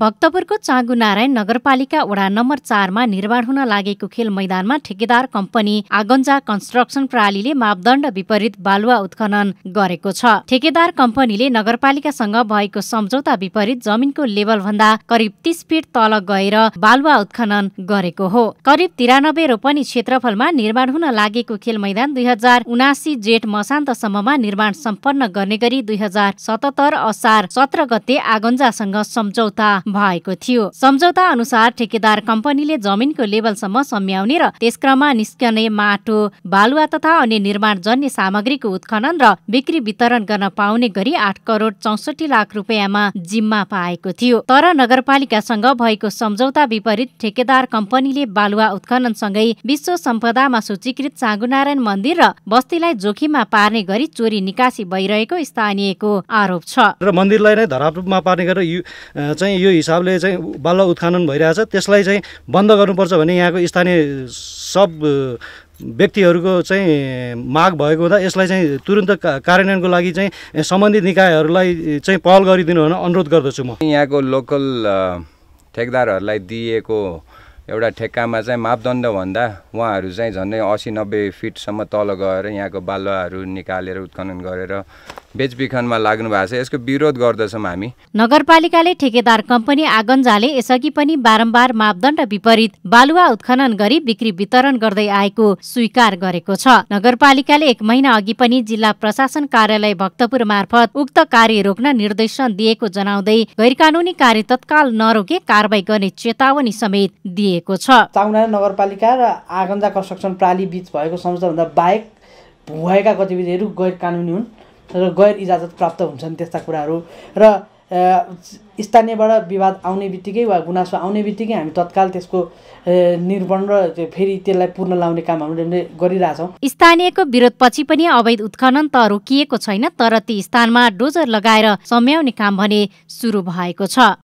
भक्तपुरको नारायण नगरपालिका वडा नम्बर चारमा निर्माण हुन लागेको खेल मैदानमा ठेकेदार कम्पनी आगन्जा कन्स्ट्रक्सन प्रणालीले मापदण्ड विपरीत बालुवा उत्खनन गरेको छ ठेकेदार कम्पनीले नगरपालिकासँग भएको सम्झौता विपरीत जमिनको लेभलभन्दा करिब तीस फिट तल गएर बालुवा उत्खनन गरेको हो करिब तिरानब्बे रोपनी क्षेत्रफलमा निर्माण हुन लागेको खेल मैदान दुई हजार उनासी जेठ मसान्तसम्ममा निर्माण सम्पन्न गर्ने गरी दुई हजार सतहत्तर असार सत्र गते आगन्जासँग सम्झौता भएको थियो सम्झौता अनुसार ठेकेदार कम्पनीले जमिनको लेभलसम्म सम्याउने र त्यस क्रममा निस्कने माटो बालुवा तथा अन्य निर्माण जन्य सामग्रीको उत्खनन र बिक्री वितरण गर्न पाउने गरी आठ करोड चौसठी लाख रुपियाँमा जिम्मा पाएको थियो तर नगरपालिकासँग भएको सम्झौता विपरीत ठेकेदार कम्पनीले बालुवा उत्खननसँगै विश्व सम्पदामा सूचीकृत चाँगुनारायण मन्दिर र बस्तीलाई जोखिममा पार्ने गरी चोरी निकासी भइरहेको स्थानीयको आरोप छ र मन्दिरलाई नै धरापमा पार्ने गरेर चाहिँ यो हिसाबले चाहिँ बल्ल उत्खनन भइरहेछ त्यसलाई चाहिँ बन्द गर्नुपर्छ भने यहाँको स्थानीय सब व्यक्तिहरूको चाहिँ माग भएको हुँदा यसलाई चाहिँ तुरन्त कार्यान्वयनको लागि चाहिँ सम्बन्धित निकायहरूलाई चाहिँ पहल गरिदिनु भनेर अनुरोध गर्दछु म यहाँको लोकल ठेकदारहरूलाई दिएको एउटा ठेक्कामा चाहिँ मापदण्ड मापदण्डभन्दा उहाँहरू चाहिँ झन्डै असी नब्बे फिटसम्म तल गएर यहाँको बालुवाहरू निकालेर उत्खनन गरेर बेचबिखनमा लाग्नु भएको छ यसको विरोध गर्दछौँ हामी नगरपालिकाले ठेकेदार कम्पनी आगन्जाले यसअघि पनि बारम्बार मापदण्ड विपरीत बालुवा उत्खनन गरी बिक्री वितरण गर्दै आएको स्वीकार गरेको छ नगरपालिकाले एक महिना अघि पनि जिल्ला प्रशासन कार्यालय भक्तपुर मार्फत उक्त कार्य रोक्न निर्देशन दिएको जनाउँदै कानुनी कार्य तत्काल नरोके कारवाही गर्ने चेतावनी समेत दिए दिएको छ चाउना नगरपालिका र आगन्जा कन्स्ट्रक्सन प्राली बिच भएको समस्याभन्दा बाहेक भएका गतिविधिहरू गैर कानुनी हुन् र गैर इजाजत प्राप्त हुन्छन् त्यस्ता कुराहरू र स्थानीयबाट विवाद आउने बित्तिकै वा गुनासो आउने बित्तिकै हामी तत्काल त्यसको निर्वण र फेरि त्यसलाई पूर्ण लाउने काम हामीले गरिरहेछौँ स्थानीयको विरोधपछि पनि अवैध उत्खनन त रोकिएको छैन तर ती स्थानमा डोजर लगाएर सम्याउने काम भने सुरु भएको छ